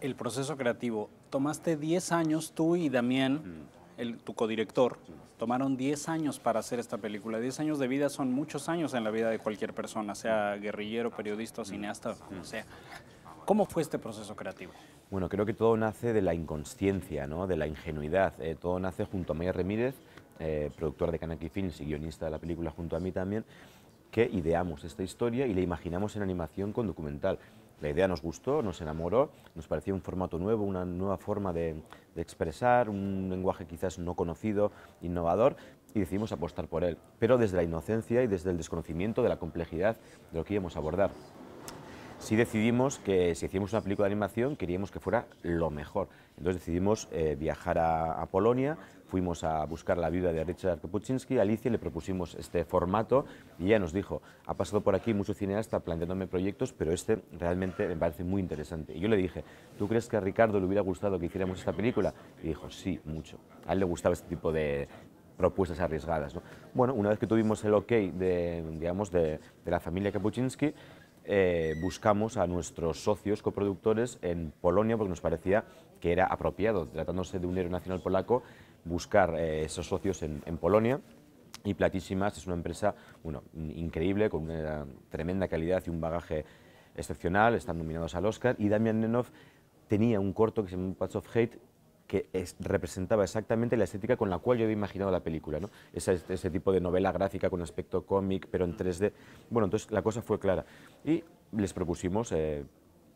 el proceso creativo. Tomaste 10 años, tú y Damián, mm. el, tu codirector, mm. tomaron 10 años para hacer esta película. 10 años de vida son muchos años en la vida de cualquier persona, sea mm. guerrillero, periodista, cineasta, no sea. ¿Cómo fue este proceso creativo? Bueno, creo que todo nace de la inconsciencia, de la ingenuidad. Eh, todo nace junto a Maya Ramírez, eh, productora de Kanaki Films y guionista de la película junto a mí también, que ideamos esta historia y la imaginamos en animación con documental. La idea nos gustó, nos enamoró, nos parecía un formato nuevo, una nueva forma de, expresar, un lenguaje quizás no conocido, innovador, y decidimos apostar por él, pero desde la inocencia y desde el desconocimiento de la complejidad de lo que íbamos a abordar sí decidimos que si hacíamos una película de animación queríamos que fuera lo mejor. Entonces decidimos eh, viajar a, Polonia, fuimos a buscar la vida de Richard Kapuczynski, a Alicia le propusimos este formato y ella nos dijo, ha pasado por aquí mucho cineasta planteándome proyectos, pero este realmente me parece muy interesante. Y yo le dije, ¿tú crees que a Ricardo le hubiera gustado que hiciéramos esta película? Y dijo, sí, mucho. A él le gustaba este tipo de, propuestas arriesgadas. Bueno, una vez que tuvimos el ok de, digamos, de, de la familia Kapuczynski, eh, buscamos a nuestros socios coproductores en Polonia porque nos parecía que era apropiado, tratándose de un héroe nacional polaco, buscar eh, esos socios en, Polonia. Y Platísimas es una empresa increíble, con una tremenda calidad y un bagaje excepcional, están nominados al Oscar. Y Damian Nenov tenía un corto que se llama Patch of Hate, que representaba exactamente la estética con la cual yo había imaginado la película, Ese, tipo de novela gráfica con aspecto cómic, pero en 3D. Bueno, entonces la cosa fue clara. Y les propusimos eh,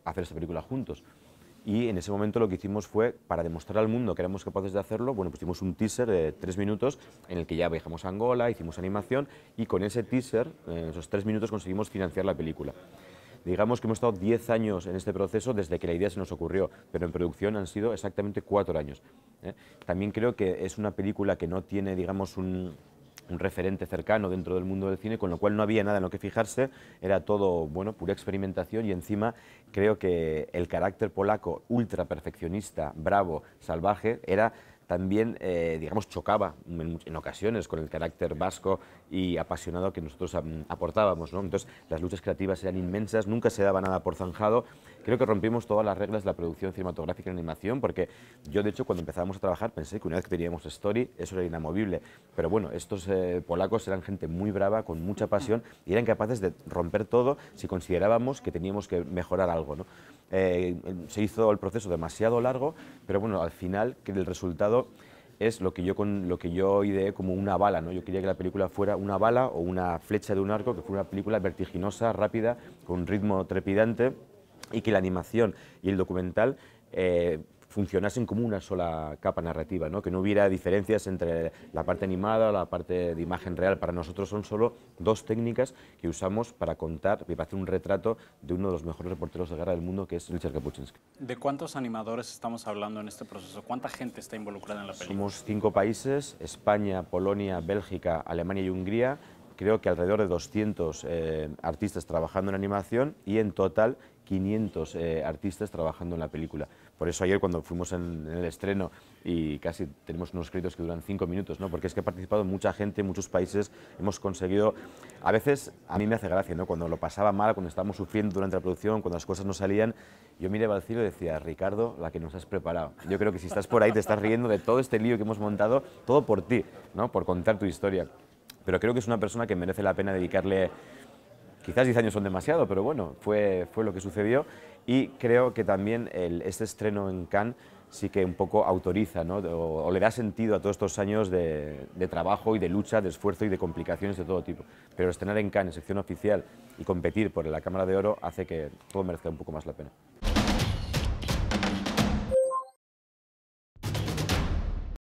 hacer esta película juntos. Y en ese momento lo que hicimos fue, para demostrar al mundo que éramos capaces de hacerlo, bueno, pusimos un teaser de tres minutos en el que ya viajamos a Angola, hicimos animación y con ese teaser, en esos tres minutos, conseguimos financiar la película. Digamos que hemos estado 10 años en este proceso desde que la idea se nos ocurrió, pero en producción han sido exactamente 4 años. ¿eh? También creo que es una película que no tiene, digamos, un, un referente cercano dentro del mundo del cine, con lo cual no había nada en lo que fijarse, era todo, bueno, pura experimentación y encima creo que el carácter polaco ultra perfeccionista, bravo, salvaje, era también, eh, digamos, chocaba en, ocasiones con el carácter vasco y apasionado que nosotros aportábamos. ¿no? Entonces, las luchas creativas eran inmensas, nunca se daba nada por zanjado. Creo que rompimos todas las reglas de la producción cinematográfica y animación, porque yo, de hecho, cuando empezábamos a trabajar pensé que una vez que teníamos story, eso era inamovible. Pero bueno, estos eh, polacos eran gente muy brava, con mucha pasión, y eran capaces de romper todo si considerábamos que teníamos que mejorar algo. ¿no? Eh, se hizo el proceso demasiado largo, pero bueno, al final que el resultado es lo que yo con lo que yo ideé como una bala, ¿no? Yo quería que la película fuera una bala o una flecha de un arco, que fuera una película vertiginosa, rápida, con un ritmo trepidante y que la animación y el documental eh, funcionasen como una sola capa narrativa, que no hubiera diferencias entre la parte animada, la parte de imagen real. Para nosotros son solo dos técnicas que usamos para contar y para hacer un retrato de uno de los mejores reporteros de guerra del mundo, que es Richard Kapuczynski. ¿De cuántos animadores estamos hablando en este proceso? ¿Cuánta gente está involucrada en la película? Somos cinco países, España, Polonia, Bélgica, Alemania y Hungría, creo que alrededor de 200 eh, artistas trabajando en animación y en total 500 eh, artistas trabajando en la película. Por eso ayer cuando fuimos en, el estreno y casi tenemos unos créditos que duran cinco minutos, ¿no? porque es que ha participado mucha gente, muchos países, hemos conseguido, a veces a mí me hace gracia, ¿no? cuando lo pasaba mal, cuando estábamos sufriendo durante la producción, cuando las cosas no salían, yo miraba al cielo y decía, Ricardo, la que nos has preparado. Yo creo que si estás por ahí te estás riendo de todo este lío que hemos montado, todo por ti, ¿no? por contar tu historia. Pero creo que es una persona que merece la pena dedicarle, quizás 10 años son demasiado, pero bueno, fue, fue lo que sucedió y creo que también este estreno en Cannes sí que un poco autoriza o, le da sentido a todos estos años de, de, trabajo y de lucha, de esfuerzo y de complicaciones de todo tipo. Pero estrenar en Cannes, en sección oficial, y competir por la Cámara de Oro hace que todo merezca un poco más la pena.